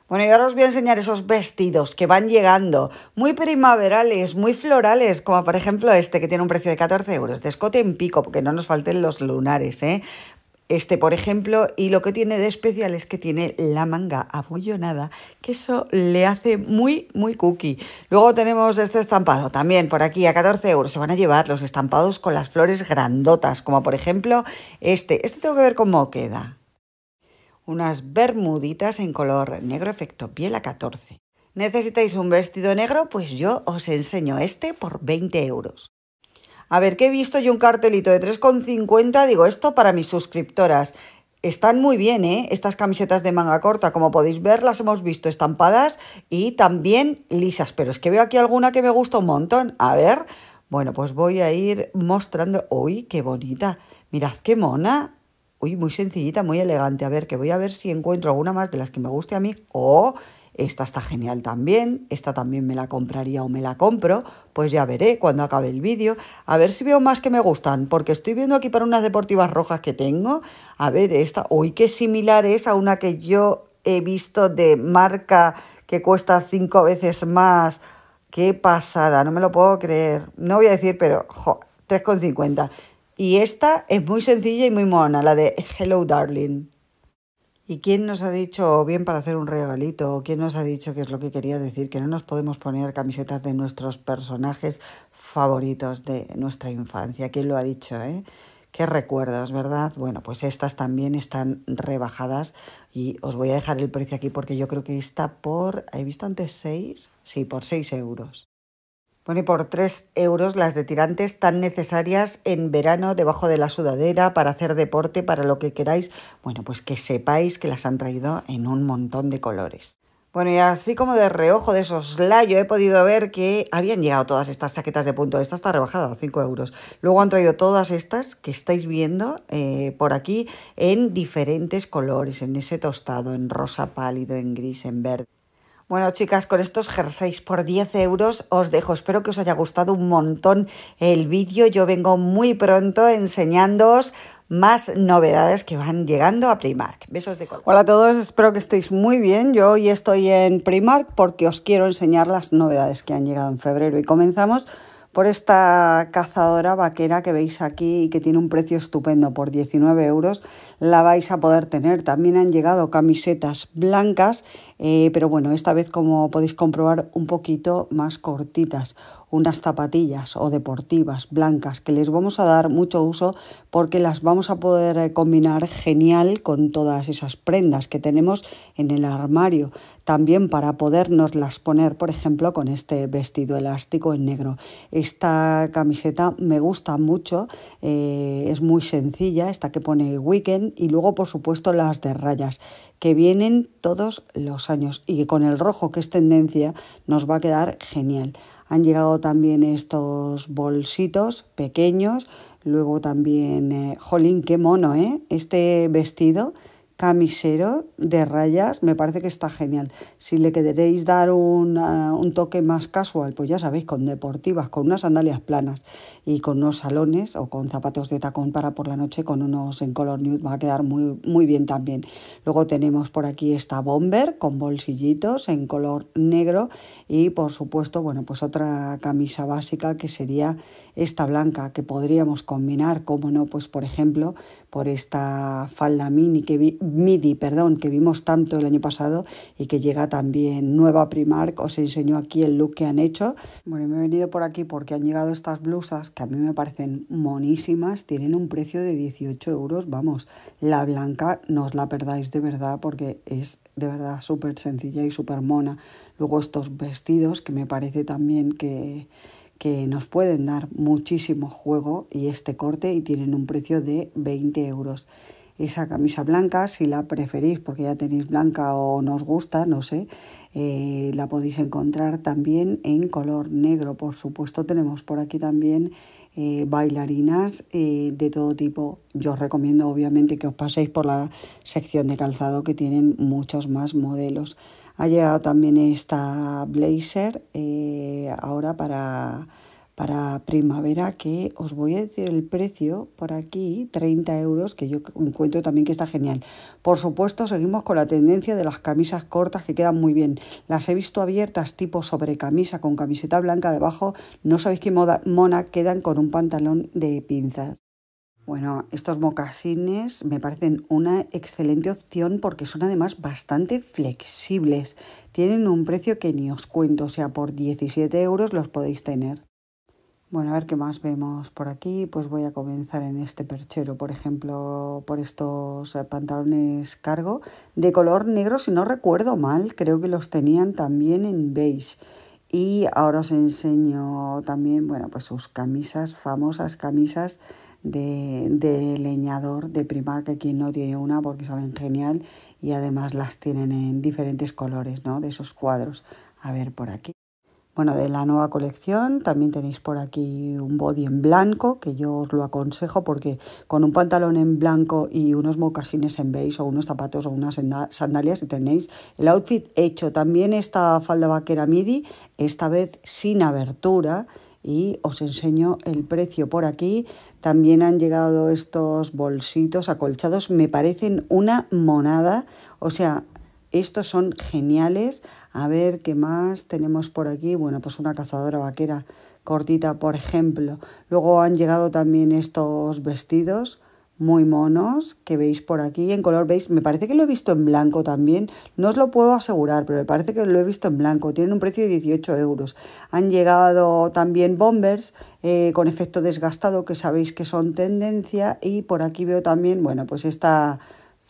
Bueno, y ahora os voy a enseñar esos vestidos que van llegando, muy primaverales, muy florales, como por ejemplo este que tiene un precio de 14 euros, de escote en pico, porque no nos falten los lunares, ¿eh? este por ejemplo, y lo que tiene de especial es que tiene la manga abollonada, que eso le hace muy, muy cookie. Luego tenemos este estampado también por aquí a 14 euros. Se van a llevar los estampados con las flores grandotas, como por ejemplo este. Este tengo que ver cómo queda. Unas bermuditas en color negro efecto piel a 14. ¿Necesitáis un vestido negro? Pues yo os enseño este por 20 euros a ver, que he visto yo un cartelito de 3,50, digo, esto para mis suscriptoras. Están muy bien, ¿eh? Estas camisetas de manga corta, como podéis ver, las hemos visto estampadas y también lisas, pero es que veo aquí alguna que me gusta un montón. A ver, bueno, pues voy a ir mostrando... ¡Uy, qué bonita! Mirad qué mona. Uy, muy sencillita, muy elegante. A ver, que voy a ver si encuentro alguna más de las que me guste a mí. ¡Oh! Esta está genial también, esta también me la compraría o me la compro, pues ya veré cuando acabe el vídeo, a ver si veo más que me gustan, porque estoy viendo aquí para unas deportivas rojas que tengo, a ver esta, uy, qué similar es a una que yo he visto de marca que cuesta cinco veces más, qué pasada, no me lo puedo creer, no voy a decir, pero, 3,50. Y esta es muy sencilla y muy mona, la de Hello Darling. ¿Y quién nos ha dicho, o bien para hacer un regalito, o quién nos ha dicho que es lo que quería decir, que no nos podemos poner camisetas de nuestros personajes favoritos de nuestra infancia? ¿Quién lo ha dicho, eh? Qué recuerdos, ¿verdad? Bueno, pues estas también están rebajadas y os voy a dejar el precio aquí porque yo creo que está por, ¿he visto antes 6? Sí, por 6 euros. Pone por 3 euros las de tirantes tan necesarias en verano debajo de la sudadera para hacer deporte, para lo que queráis. Bueno, pues que sepáis que las han traído en un montón de colores. Bueno, y así como de reojo, de soslayo, he podido ver que habían llegado todas estas chaquetas de punto. Esta está rebajada, 5 euros. Luego han traído todas estas que estáis viendo eh, por aquí en diferentes colores, en ese tostado, en rosa pálido, en gris, en verde. Bueno, chicas, con estos jerseys por 10 euros os dejo. Espero que os haya gustado un montón el vídeo. Yo vengo muy pronto enseñándoos más novedades que van llegando a Primark. Besos de color. Hola a todos, espero que estéis muy bien. Yo hoy estoy en Primark porque os quiero enseñar las novedades que han llegado en febrero y comenzamos por esta cazadora vaquera que veis aquí y que tiene un precio estupendo por 19 euros la vais a poder tener también han llegado camisetas blancas eh, pero bueno esta vez como podéis comprobar un poquito más cortitas unas zapatillas o deportivas blancas que les vamos a dar mucho uso porque las vamos a poder eh, combinar genial con todas esas prendas que tenemos en el armario. También para podernos las poner, por ejemplo, con este vestido elástico en negro. Esta camiseta me gusta mucho, eh, es muy sencilla, esta que pone weekend y luego por supuesto las de rayas que vienen todos los años y que con el rojo que es tendencia nos va a quedar genial. Han llegado también estos bolsitos pequeños. Luego también, eh, jolín, qué mono, ¿eh? Este vestido camisero de rayas, me parece que está genial. Si le queréis dar eh, un, toque más casual, pues ya sabéis, con deportivas, con unas sandalias planas y con unos salones o con zapatos de tacón para por la noche, con unos en color nude, va a quedar muy, muy bien también. Luego tenemos por aquí esta bomber con bolsillitos en color negro y por supuesto, bueno, pues otra camisa básica que sería esta blanca que podríamos combinar, como no, pues por ejemplo, por esta falda mini que vi MIDI, perdón, que vimos tanto el año pasado y que llega también nueva Primark. Os enseño aquí el look que han hecho. Bueno, me he venido por aquí porque han llegado estas blusas que a mí me parecen monísimas. Tienen un precio de 18 euros. Vamos, la blanca no os la perdáis de verdad porque es de verdad súper sencilla y súper mona. Luego estos vestidos que me parece también que que nos pueden dar muchísimo juego y este corte y tienen un precio de 20 euros esa camisa blanca, si la preferís porque ya tenéis blanca o nos gusta, no sé, eh, la podéis encontrar también en color negro. Por supuesto tenemos por aquí también eh, bailarinas eh, de todo tipo. Yo os recomiendo obviamente que os paséis por la sección de calzado que tienen muchos más modelos. Ha llegado también esta blazer ahora para para primavera que os voy a decir el precio por aquí, 30 euros, que yo encuentro también que está genial. Por supuesto, seguimos con la tendencia de las camisas cortas que quedan muy bien. Las he visto abiertas tipo sobre camisa con camiseta blanca debajo, no sabéis qué moda, mona quedan con un pantalón de pinzas. Bueno, estos mocasines me parecen una excelente opción porque son además bastante flexibles. Tienen un precio que ni os cuento, o sea, por 17 euros los podéis tener. Bueno, a ver qué más vemos por aquí. Pues voy a comenzar en este perchero, por ejemplo, por estos eh, pantalones cargo de color negro, si no recuerdo mal, creo que los tenían también en beige. Y ahora os enseño también, bueno, pues sus camisas, famosas camisas de, de leñador de Primark, que quien no tiene una porque salen genial y además las tienen en diferentes colores, ¿no? De esos cuadros. A ver por aquí. Bueno, de la nueva colección también tenéis por aquí un body en blanco, que yo os lo aconsejo porque con un pantalón en blanco y unos mocasines en beige o unos zapatos o unas sandalias tenéis el outfit hecho. También esta falda vaquera midi, esta vez sin abertura, y os enseño el precio por aquí. También han llegado estos bolsitos acolchados, me parecen una monada, o sea, estos son geniales. A ver qué más tenemos por aquí. Bueno, pues una cazadora vaquera cortita, por ejemplo. Luego han llegado también estos vestidos muy monos que veis por aquí en color veis me parece que lo he visto en blanco también no os lo puedo asegurar pero me parece que lo he visto en blanco tienen un precio de 18 euros han llegado también bombers eh, con efecto desgastado que sabéis que son tendencia y por aquí veo también bueno pues esta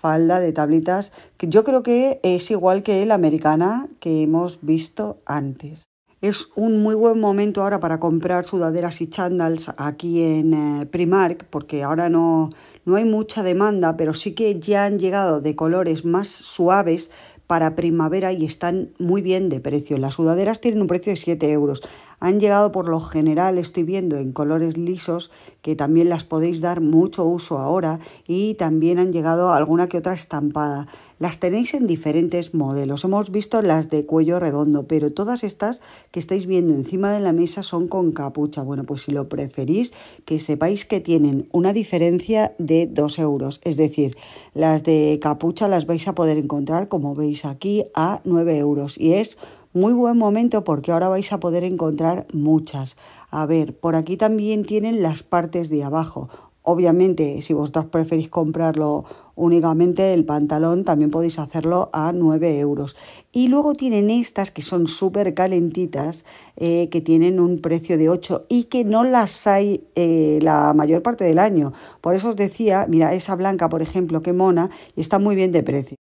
falda de tablitas, que yo creo que es igual que la americana que hemos visto antes. Es un muy buen momento ahora para comprar sudaderas y chandals aquí en eh, Primark, porque ahora no, no hay mucha demanda, pero sí que ya han llegado de colores más suaves para primavera y están muy bien de precio. Las sudaderas tienen un precio de 7 euros. Han llegado por lo general, estoy viendo, en colores lisos que también las podéis dar mucho uso ahora y también han llegado alguna que otra estampada. Las tenéis en diferentes modelos. Hemos visto las de cuello redondo, pero todas estas que estáis viendo encima de la mesa son con capucha. Bueno, pues si lo preferís, que sepáis que tienen una diferencia de 2 euros. Es decir, las de capucha las vais a poder encontrar, como veis aquí, a 9 euros y es muy buen momento porque ahora vais a poder encontrar muchas. A ver, por aquí también tienen las partes de abajo. Obviamente, si vosotros preferís comprarlo únicamente el pantalón, también podéis hacerlo a 9 euros. Y luego tienen estas que son súper calentitas, eh, que tienen un precio de 8 y que no las hay eh, la mayor parte del año. Por eso os decía, mira, esa blanca, por ejemplo, que mona, y está muy bien de precio.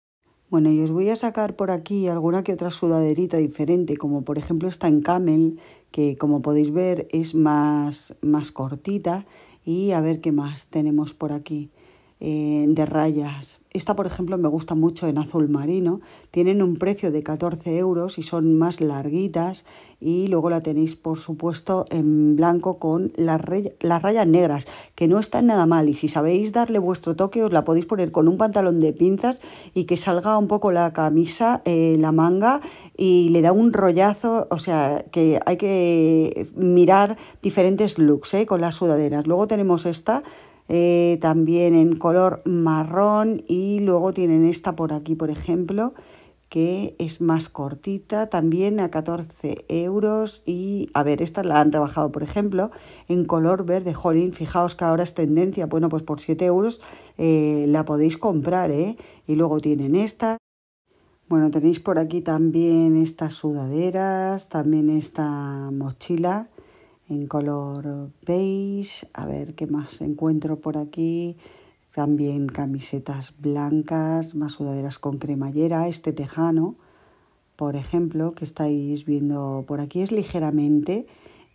Bueno, y os voy a sacar por aquí alguna que otra sudaderita diferente, como por ejemplo esta en camel, que como podéis ver es más, más cortita. Y a ver qué más tenemos por aquí eh, de rayas. Esta, por ejemplo, me gusta mucho en azul marino. Tienen un precio de 14 euros y son más larguitas. Y luego la tenéis, por supuesto, en blanco con las, rayas negras, que no están nada mal. Y si sabéis darle vuestro toque, os la podéis poner con un pantalón de pinzas y que salga un poco la camisa, eh, la manga, y le da un rollazo. O sea, que hay que mirar diferentes looks eh, con las sudaderas. Luego tenemos esta eh, también en color marrón y luego tienen esta por aquí, por ejemplo, que es más cortita, también a 14 euros y, a ver, esta la han rebajado, por ejemplo, en color verde, jolín, fijaos que ahora es tendencia, bueno, pues por 7 euros eh, la podéis comprar, ¿eh? Y luego tienen esta. Bueno, tenéis por aquí también estas sudaderas, también esta mochila en color beige. A ver qué más encuentro por aquí. También camisetas blancas, más sudaderas con cremallera. Este tejano, por ejemplo, que estáis viendo por aquí, es ligeramente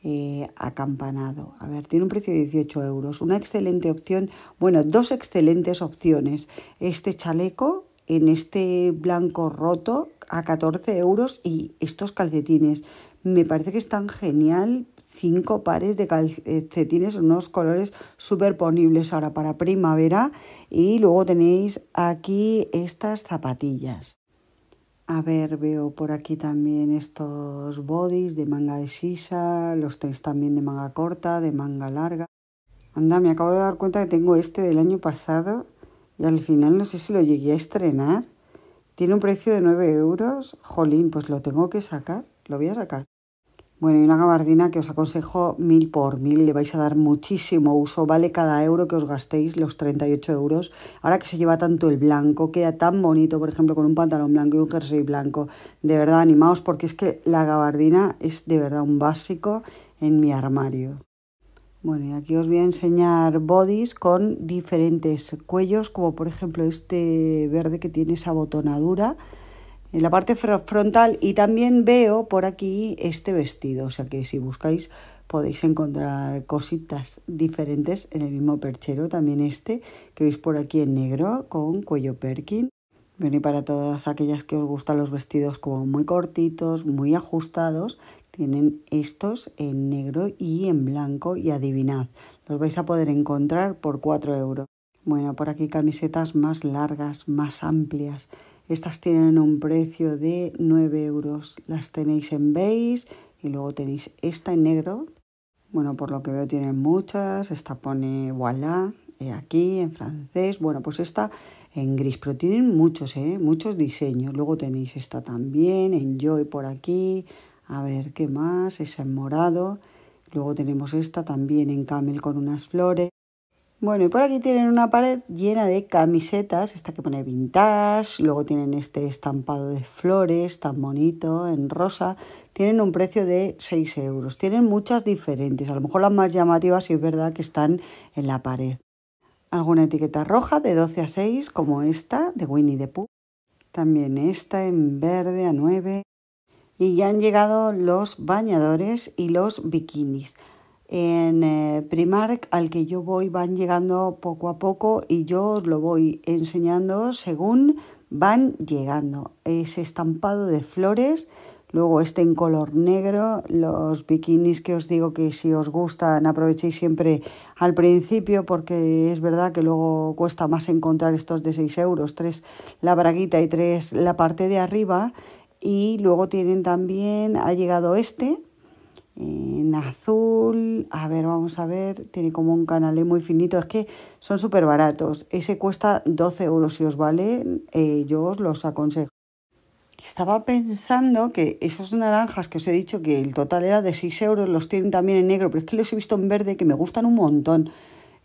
eh, acampanado. A ver, tiene un precio de 18 euros. Una excelente opción, bueno, dos excelentes opciones. Este chaleco en este blanco roto a 14 euros y estos calcetines. Me parece que están genial cinco pares de calcetines, eh, unos colores superponibles ahora para primavera. Y luego tenéis aquí estas zapatillas. A ver, veo por aquí también estos bodys de manga de sisa, los tenéis también de manga corta, de manga larga. Anda, me acabo de dar cuenta que tengo este del año pasado y al final no sé si lo llegué a estrenar. Tiene un precio de 9 euros. Jolín, pues lo tengo que sacar, lo voy a sacar. Bueno, y una gabardina que os aconsejo mil por mil, le vais a dar muchísimo uso, vale cada euro que os gastéis, los 38 euros. Ahora que se lleva tanto el blanco, queda tan bonito, por ejemplo, con un pantalón blanco y un jersey blanco. De verdad, animaos porque es que la gabardina es de verdad un básico en mi armario. Bueno, y aquí os voy a enseñar bodies con diferentes cuellos, como por ejemplo este verde que tiene esa botonadura en la parte frontal y también veo por aquí este vestido, o sea que si buscáis podéis encontrar cositas diferentes en el mismo perchero, también este que veis por aquí en negro con cuello perkin. Bueno, y para todas aquellas que os gustan los vestidos como muy cortitos, muy ajustados, tienen estos en negro y en blanco y adivinad, los vais a poder encontrar por 4 euros. Bueno, por aquí camisetas más largas, más amplias, estas tienen un precio de 9 euros. Las tenéis en beige y luego tenéis esta en negro. Bueno, por lo que veo tienen muchas. Esta pone voilà eh, aquí en francés. Bueno, pues esta en gris, pero tienen muchos, eh, muchos diseños. Luego tenéis esta también en joy por aquí. A ver, ¿qué más? Esa en morado. Luego tenemos esta también en camel con unas flores. Bueno, y por aquí tienen una pared llena de camisetas, esta que pone vintage, luego tienen este estampado de flores tan bonito, en rosa, tienen un precio de 6 euros, tienen muchas diferentes, a lo mejor las más llamativas y es verdad que están en la pared. Alguna etiqueta roja de 12 a 6, como esta de Winnie the Pooh, también esta en verde a 9, y ya han llegado los bañadores y los bikinis en eh, Primark al que yo voy van llegando poco a poco y yo os lo voy enseñando según van llegando. Es estampado de flores, luego este en color negro, los bikinis que os digo que si os gustan aprovechéis siempre al principio porque es verdad que luego cuesta más encontrar estos de 6 euros, 3 la braguita y 3 la parte de arriba y luego tienen también, ha llegado este en azul, a ver, vamos a ver, tiene como un canalé muy finito, es que son súper baratos, ese cuesta 12 euros si os vale, eh, yo os los aconsejo. Estaba pensando que esos naranjas que os he dicho que el total era de 6 euros, los tienen también en negro, pero es que los he visto en verde que me gustan un montón.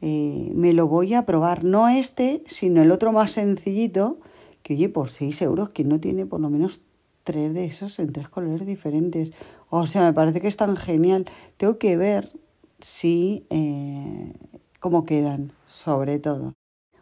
Eh, me lo voy a probar, no este, sino el otro más sencillito, que oye, por 6 euros, que no tiene por lo menos tres de esos en tres colores diferentes. O sea, me parece que es tan genial. Tengo que ver si eh, cómo quedan, sobre todo.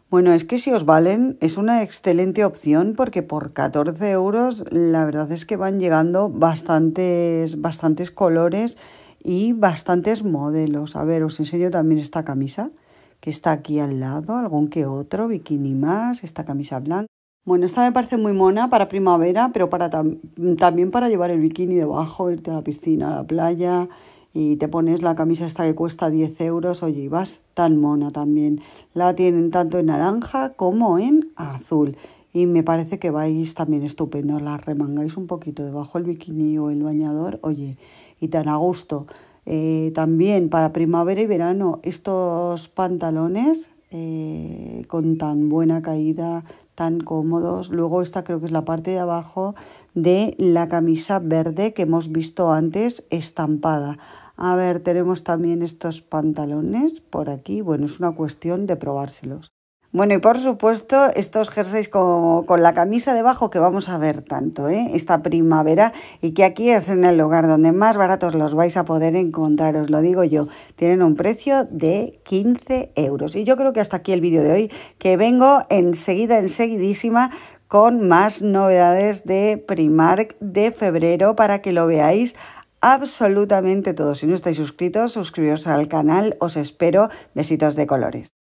Bueno, es que si os valen es una excelente opción porque por 14 euros la verdad es que van llegando bastantes, bastantes colores y bastantes modelos. A ver, os enseño también esta camisa que está aquí al lado, algún que otro, bikini más, esta camisa blanca. Bueno, esta me parece muy mona para primavera, pero para también para llevar el bikini debajo, irte a la piscina, a la playa y te pones la camisa esta que cuesta 10 euros. Oye, y vas tan mona también. La tienen tanto en naranja como en azul. Y me parece que vais también estupendo. La remangáis un poquito debajo el bikini o el bañador. Oye, y tan a gusto. Eh, también para primavera y verano estos pantalones eh, con tan buena caída, tan cómodos. Luego esta creo que es la parte de abajo de la camisa verde que hemos visto antes estampada. A ver, tenemos también estos pantalones por aquí. Bueno, es una cuestión de probárselos. Bueno, y por supuesto, estos jerseys con, con, la camisa debajo que vamos a ver tanto ¿eh? esta primavera y que aquí es en el lugar donde más baratos los vais a poder encontrar, os lo digo yo. Tienen un precio de 15 euros. Y yo creo que hasta aquí el vídeo de hoy, que vengo enseguida, enseguidísima con más novedades de Primark de febrero para que lo veáis absolutamente todo. Si no estáis suscritos, suscribiros al canal, os espero. Besitos de colores.